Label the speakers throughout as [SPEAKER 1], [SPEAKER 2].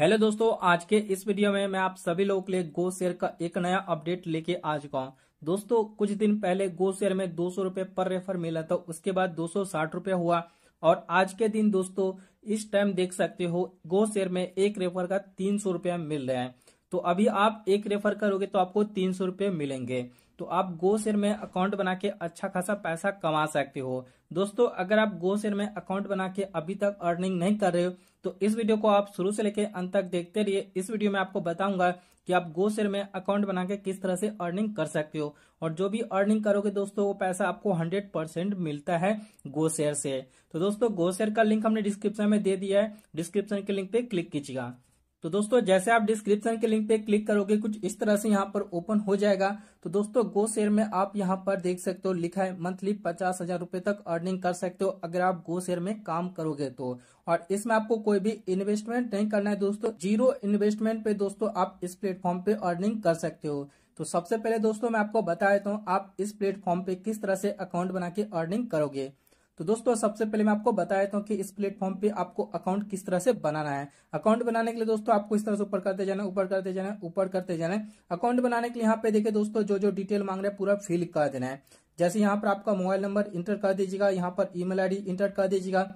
[SPEAKER 1] hello दोस्तों आज के इस वीडियो में मैं आप सभी लोगों के लिए गो शेयर का एक नया अपडेट लेके आ चुका हूँ दोस्तों कुछ दिन पहले गो शेयर में दो सौ रूपये पर रेफर मिला था उसके बाद दो सौ साठ हुआ और आज के दिन दोस्तों इस टाइम देख सकते हो गो शेयर में एक रेफर का तीन सौ मिल रहे है तो अभी आप एक रेफर करोगे तो आपको तीन सौ मिलेंगे तो आप गो शेयर में अकाउंट बना के अच्छा खासा पैसा कमा सकते हो दोस्तों अगर आप गो शेयर में अकाउंट बना के अभी तक अर्निंग नहीं कर रहे हो तो इस वीडियो को आप शुरू से लेकर अंत तक देखते रहिए इस वीडियो में आपको बताऊंगा कि आप गो शेयर में अकाउंट बना के किस तरह से अर्निंग कर सकते हो और जो भी अर्निंग करोगे दोस्तों वो पैसा आपको 100 परसेंट मिलता है गो शेयर से तो दोस्तों गो शेयर का लिंक हमने डिस्क्रिप्शन में दे दिया है डिस्क्रिप्शन के लिंक पे क्लिक कीजिएगा तो दोस्तों जैसे आप डिस्क्रिप्शन के लिंक पे क्लिक करोगे कुछ इस तरह से यहाँ पर ओपन हो जाएगा तो दोस्तों गो शेयर में आप यहाँ पर देख सकते हो लिखा है मंथली पचास हजार रूपए तक अर्निंग कर सकते हो अगर आप गो शेयर में काम करोगे तो और इसमें आपको कोई भी इन्वेस्टमेंट नहीं करना है दोस्तों जीरो इन्वेस्टमेंट पे दोस्तों आप इस प्लेटफॉर्म पे अर्निंग कर सकते हो तो सबसे पहले दोस्तों मैं आपको बता देता हूँ आप इस प्लेटफॉर्म पे किस तरह से अकाउंट बना के अर्निंग करोगे तो दोस्तों सबसे पहले मैं आपको बता देता हूँ कि इस प्लेटफॉर्म पे आपको अकाउंट किस तरह से बनाना है अकाउंट बनाने के लिए दोस्तों आपको इस तरह से ऊपर करते जाना ऊपर करते जाना ऊपर करते जाना है अकाउंट बनाने के लिए यहाँ पे देखिए दोस्तों जो जो डिटेल मांग रहे हैं पूरा फिल कर देना है जैसे यहाँ पर आपका मोबाइल नंबर इंटर कर दीजिएगा यहाँ पर ईमेल आईडी इंटर कर दीजिएगा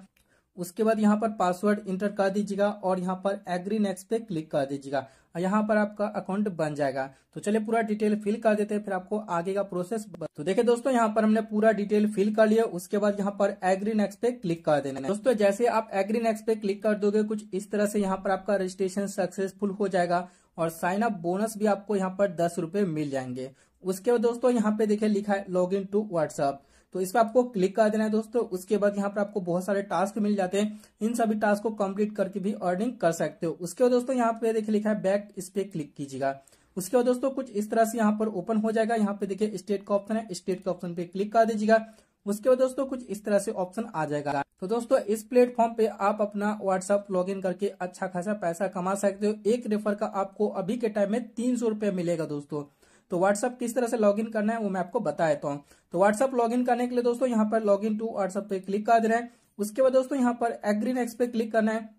[SPEAKER 1] उसके बाद यहाँ पर पासवर्ड इंटर कर दीजिएगा और यहाँ पर एग्री नेक्स्ट पे क्लिक कर दीजिएगा यहाँ पर आपका अकाउंट बन जाएगा तो चलिए पूरा डिटेल फिल कर देते हैं फिर आपको आगे का प्रोसेस तो देखिए दोस्तों यहाँ पर हमने पूरा डिटेल फिल कर लिया उसके बाद यहाँ पर एग्री नेक्स पे क्लिक कर देना है दोस्तों जैसे आप एग्री नेक्स पे क्लिक कर दोगे कुछ इस तरह से यहाँ पर आपका रजिस्ट्रेशन सक्सेसफुल हो जाएगा और साइन अप बोनस भी आपको यहाँ पर दस मिल जाएंगे उसके बाद दोस्तों यहाँ पे देखे लिखा है लॉग इन टू व्हाट्सअप तो इस पर आपको क्लिक कर देना है दोस्तों उसके बाद यहाँ पर आपको बहुत सारे टास्क मिल जाते हैं इन सभी टास्क को कम्प्लीट करके भी अर्निंग कर सकते हो उसके बाद दोस्तों यहाँ पे देखिए लिखा है बैक इस पे क्लिक कीजिएगा उसके बाद दोस्तों कुछ इस तरह से यहाँ पर ओपन हो जाएगा यहाँ पे देखिए स्टेट का ऑप्शन है स्टेट का ऑप्शन पे क्लिक कर दीजिएगा उसके बाद दोस्तों कुछ इस तरह से ऑप्शन आ जाएगा तो दोस्तों इस प्लेटफॉर्म पे आप अपना व्हाट्सअप लॉगिन करके अच्छा खासा पैसा कमा सकते हो एक रेफर का आपको अभी के टाइम में तीन सौ रूपये मिलेगा दोस्तों तो व्हाट्सअप किस तरह से लॉग करना है वो मैं आपको बता देता हूँ तो व्हाट्सअप लॉग करने के लिए दोस्तों यहाँ पर लॉग इन टू व्हाट्सअप पे क्लिक कर देना है उसके बाद दोस्तों यहाँ पर एग्री नेक्स्ट पे क्लिक करना है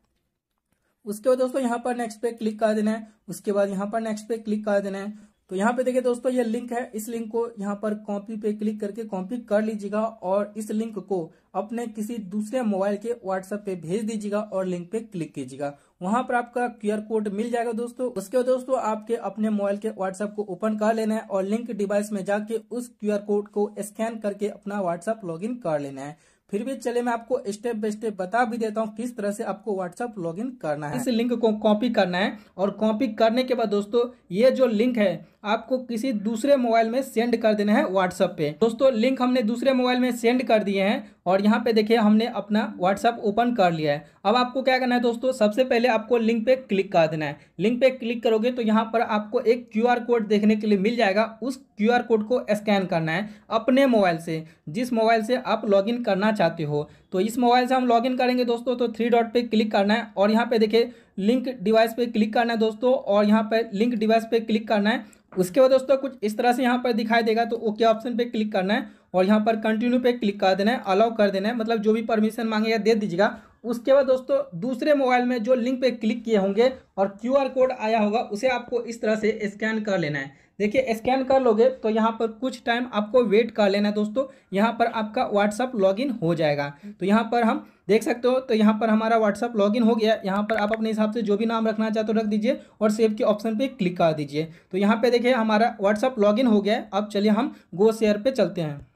[SPEAKER 1] उसके बाद दोस्तों यहाँ पर नेक्स्ट पे क्लिक कर देना है उसके बाद यहाँ पर नेक्स्ट पे क्लिक कर देना है तो यहाँ पे देखिए दोस्तों ये लिंक है इस लिंक को यहाँ पर कॉपी पे क्लिक करके कॉपी कर लीजिएगा और इस लिंक को अपने किसी दूसरे मोबाइल के व्हाट्सएप पे भेज दीजिएगा और लिंक पे क्लिक कीजिएगा वहां पर आपका क्यूआर कोड मिल जाएगा दोस्तों उसके बाद दोस्तों आपके अपने मोबाइल के व्हाट्सएप को ओपन कर लेना है और लिंक डिवाइस में जाके उस क्यूआर कोड को स्कैन करके अपना व्हाट्सएप लॉगिन कर लेना है फिर भी चले मैं आपको स्टेप बाय स्टेप बता भी देता हूँ किस तरह से आपको लॉग लॉगिन करना है इस लिंक को कॉपी करना है और कॉपी करने के बाद दोस्तों ये जो लिंक है आपको किसी दूसरे मोबाइल में सेंड कर देना है व्हाट्सएप पे दोस्तों लिंक हमने दूसरे मोबाइल में सेंड कर दिए हैं और यहाँ पे देखिए हमने अपना व्हाट्सएप ओपन कर लिया है अब आपको क्या करना है दोस्तों सबसे पहले आपको लिंक पे क्लिक कर देना है लिंक पे क्लिक करोगे तो यहाँ पर आपको एक क्यूआर कोड देखने के लिए मिल जाएगा उस क्यूआर कोड को स्कैन करना है अपने मोबाइल से जिस मोबाइल से आप लॉगिन करना चाहते हो तो इस मोबाइल से हम लॉगिन करेंगे दोस्तों तो थ्री डॉट पे क्लिक करना है और यहाँ पे देखिए लिंक डिवाइस पे क्लिक करना है दोस्तों और यहाँ पर लिंक डिवाइस पे क्लिक करना है उसके बाद दोस्तों कुछ इस तरह से यहाँ पर दिखाई देगा तो ओके ऑप्शन पे क्लिक करना है और यहाँ पर कंटिन्यू पे क्लिक कर देना है अलाउ कर देना है मतलब जो भी परमिशन मांगेगा दे दीजिएगा उसके बाद दोस्तों दूसरे मोबाइल में जो लिंक पे क्लिक किए होंगे और क्यूआर कोड आया होगा उसे आपको इस तरह से स्कैन कर लेना है देखिए स्कैन कर लोगे तो यहाँ पर कुछ टाइम आपको वेट कर लेना है दोस्तों यहाँ पर आपका व्हाट्सअप लॉगिन हो जाएगा तो यहाँ पर हम देख सकते हो तो यहाँ पर हमारा व्हाट्सअप लॉगिन हो गया यहाँ पर आप अपने हिसाब से जो भी नाम रखना चाहते हो रख दीजिए और सेव के ऑप्शन पर क्लिक कर दीजिए तो यहाँ पर देखिए हमारा व्हाट्सअप लॉगिन हो गया अब चलिए हम गो शेयर पर चलते हैं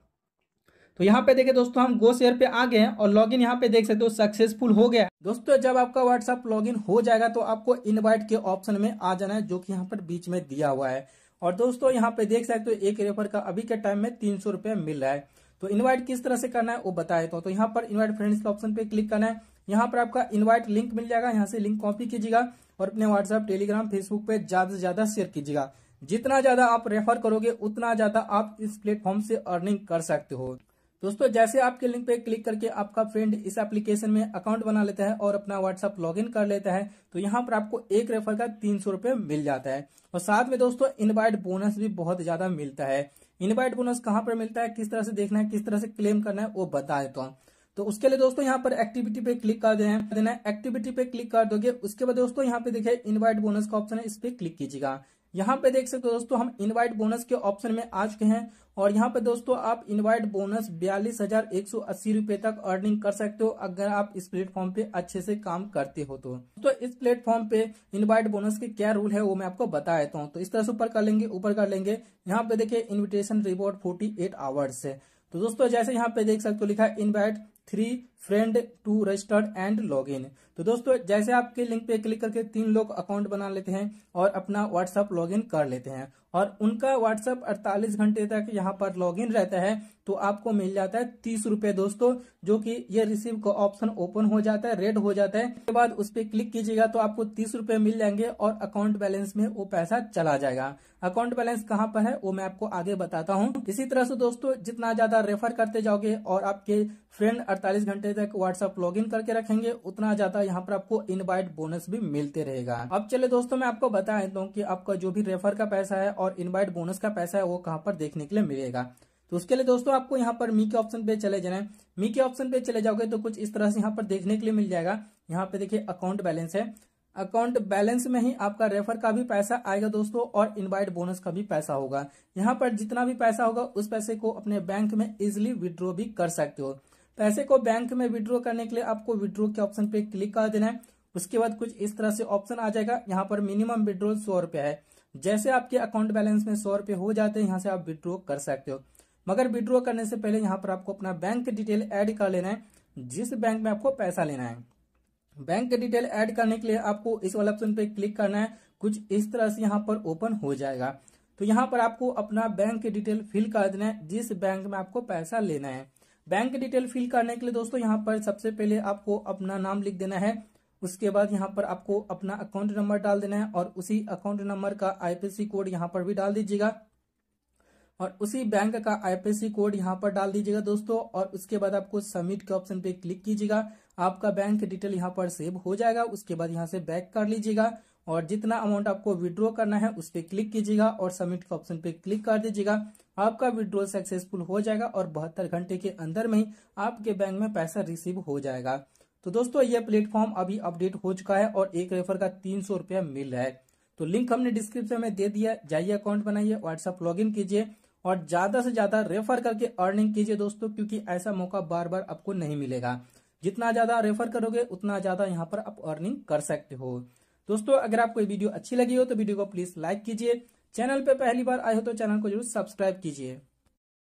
[SPEAKER 1] तो यहाँ पे देखे दोस्तों हम गो शेयर पे आ गए हैं और लॉगिन यहाँ पे देख सकते हो सक्सेसफुल हो गया दोस्तों जब आपका व्हाट्सअप लॉगिन हो जाएगा तो आपको इनवाइट के ऑप्शन में आ जाना है जो कि यहाँ पर बीच में दिया हुआ है और दोस्तों यहाँ पे देख सकते हो एक रेफर का अभी के टाइम में तीन सौ मिल रहा है तो इन्वाइट किस तरह से करना है वो बताए तो, तो यहाँ पर इन्वाइट फ्रेंड्स के ऑप्शन पे क्लिक करना है यहाँ पर आपका इन्वाइट लिंक मिल जाएगा यहाँ से लिंक कॉपी कीजिएगा और अपने व्हाट्सएप टेलीग्राम फेसबुक पे ज्यादा से ज्यादा शेयर कीजिएगा जितना ज्यादा आप रेफर करोगे उतना ज्यादा आप इस प्लेटफॉर्म से अर्निंग कर सकते हो दोस्तों जैसे आपके लिंक पे क्लिक करके आपका फ्रेंड इस एप्लीकेशन में अकाउंट बना लेता है और अपना व्हाट्सअप लॉगिन कर लेता है तो यहाँ पर आपको एक रेफर का तीन सौ रूपये मिल जाता है और साथ में दोस्तों इनवाइट बोनस भी बहुत ज्यादा मिलता है इनवाइट बोनस कहाँ पर मिलता है किस तरह से देखना है किस तरह से क्लेम करना है वो बता देता हूँ तो उसके लिए दोस्तों यहाँ पर एक्टिविटी पे क्लिक कर देना है एक्टिविटी पे क्लिक कर दोगे उसके बाद दोस्तों यहाँ पे देखिए इनवाइट बोनस का ऑप्शन है इस पर क्लिक कीजिएगा यहाँ पे देख सकते हो दोस्तों हम इनवाइट बोनस के ऑप्शन में आ चुके हैं और यहाँ पे दोस्तों आप इनवाइट बोनस बयालीस हजार एक सौ अस्सी रूपए तक अर्निंग कर सकते हो अगर आप इस प्लेटफॉर्म पे अच्छे से काम करते हो तो तो इस प्लेटफॉर्म पे इनवाइट बोनस के क्या रूल है वो मैं आपको बता देता हूँ तो इस तरह से ऊपर कर लेंगे ऊपर कर लेंगे यहाँ पे देखिए invitation reward forty eight hours है तो दोस्तों जैसे यहाँ पे देख सकते हो लिखा है invite three friend to registered and log in तो दोस्तों जैसे आपके लिंक पे क्लिक करके तीन लोग अकाउंट बना लेते हैं और अपना व्हाट्सएप लॉग इन कर लेते हैं और उनका व्हाट्सएप 48 घंटे तक यहाँ पर लॉग इन रहता है तो आपको मिल जाता है तीस रूपए दोस्तों जो कि ये रिसीव का ऑप्शन ओपन हो जाता है रेड हो जाता है उसके बाद उस पर क्लिक कीजिएगा तो आपको तीस रूपए मिल जाएंगे और अकाउंट बैलेंस में वो पैसा चला जाएगा अकाउंट बैलेंस कहाँ पर है वो मैं आपको आगे बताता हूँ इसी तरह से दोस्तों जितना ज्यादा रेफर करते जाओगे और आपके फ्रेंड अड़तालीस घंटे बजे तक व्हाट्सएप लॉग इन करके रखेंगे उतना ज्यादा यहाँ पर आपको इनवाइट बोनस भी मिलते रहेगा अब चले दोस्तों मैं आपको बता देता की आपका जो भी रेफर का पैसा है और इन्वाइट बोनस का पैसा है वो कहाँ पर देखने के लिए मिलेगा तो उसके लिए दोस्तों आपको यहाँ पर मी के ऑप्शन पे चले जाना है मी के ऑप्शन पे चले जाओगे तो कुछ इस तरह से यहाँ पर देखने के लिए मिल जाएगा यहाँ पे देखिए अकाउंट बैलेंस है अकाउंट बैलेंस में ही आपका रेफर का भी पैसा आएगा दोस्तों और इनवाइट बोनस का भी पैसा होगा यहाँ पर जितना भी पैसा होगा उस पैसे को अपने बैंक में इजिली विड्रॉ भी कर सकते हो पैसे को बैंक में विड्रॉ करने के लिए आपको विड्रॉ के ऑप्शन पे क्लिक कर देना है उसके बाद कुछ इस तरह से ऑप्शन आ जाएगा यहाँ पर मिनिमम विड्रॉल सौ रुपया है जैसे आपके अकाउंट बैलेंस में सौ रुपये हो जाते हैं यहाँ से आप विड्रॉ कर सकते हो मगर विड्रॉ करने से पहले यहाँ पर आपको अपना बैंक डिटेल ऐड कर लेना है जिस बैंक में आपको पैसा लेना है बैंक के डिटेल ऐड करने के लिए आपको इस वाले ऑप्शन पे क्लिक करना है कुछ इस तरह से यहाँ पर ओपन हो जाएगा तो यहाँ पर आपको अपना बैंक डिटेल फिल कर देना है जिस बैंक में आपको पैसा लेना है बैंक डिटेल फिल करने के लिए दोस्तों यहाँ पर सबसे पहले आपको अपना नाम लिख देना है उसके बाद यहाँ पर आपको अपना अकाउंट नंबर डाल देना है और उसी अकाउंट नंबर का आईपीसी कोड यहाँ पर भी डाल दीजिएगा और उसी बैंक का आईपीसी कोड यहाँ पर डाल दीजिएगा दोस्तों और उसके बाद आपको सबमिट के ऑप्शन पे क्लिक कीजिएगा आपका बैंक डिटेल यहाँ पर सेव हो जाएगा उसके बाद यहाँ से बैक कर लीजिएगा और जितना अमाउंट आपको विड्रॉ करना है उस पर क्लिक कीजिएगा और सबमिट के ऑप्शन पे क्लिक कर दीजिएगा आपका विड्रॉल सक्सेसफुल हो जाएगा और बहत्तर घंटे के अंदर में ही आपके बैंक में पैसा रिसीव हो जाएगा तो दोस्तों यह प्लेटफॉर्म अभी अपडेट हो चुका है और एक रेफर का तीन सौ रुपया मिल रहा है तो लिंक हमने डिस्क्रिप्शन में दे दिया जाइए अकाउंट बनाइए व्हाट्सएप लॉग कीजिए और ज्यादा से ज्यादा रेफर करके अर्निंग कीजिए दोस्तों क्योंकि ऐसा मौका बार बार आपको नहीं मिलेगा जितना ज्यादा रेफर करोगे उतना ज्यादा यहाँ पर आप अर्निंग कर सकते हो दोस्तों अगर आपको ये वीडियो अच्छी लगी हो तो वीडियो को प्लीज लाइक कीजिए चैनल पर पहली बार आए हो तो चैनल को जरूर सब्सक्राइब कीजिए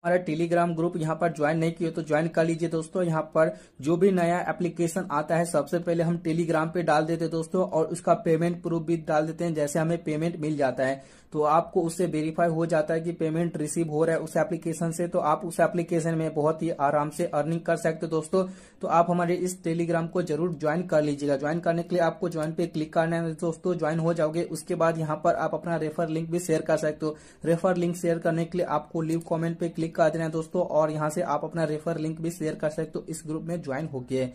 [SPEAKER 1] हमारा टेलीग्राम ग्रुप यहाँ पर ज्वाइन नहीं किया तो ज्वाइन कर लीजिए दोस्तों यहाँ पर जो भी नया एप्लीकेशन आता है सबसे पहले हम टेलीग्राम पे डाल देते हैं दोस्तों और उसका पेमेंट प्रूफ भी डाल देते हैं जैसे हमें पेमेंट मिल जाता है तो आपको उससे वेरीफाई हो जाता है कि पेमेंट रिसीव हो रहा है उस एप्लीकेशन से तो आप उस एप्लीकेशन में बहुत ही आराम से अर्निंग कर सकते दोस्तों तो आप हमारे इस टेलीग्राम को जरूर ज्वाइन कर लीजिएगा ज्वाइन करने के लिए आपको ज्वाइन पे क्लिक करना है दोस्तों ज्वाइन हो जाओगे उसके बाद यहाँ पर आप अपना रेफर लिंक भी शेयर कर सकते हो रेफर लिंक शेयर करने के लिए आपको लिव कॉमेंट पे क्लिक क्लिक कर देना है दोस्तों और यहाँ से आप अपना रेफर लिंक भी शेयर कर सकते हो इस ग्रुप में ज्वाइन हो गए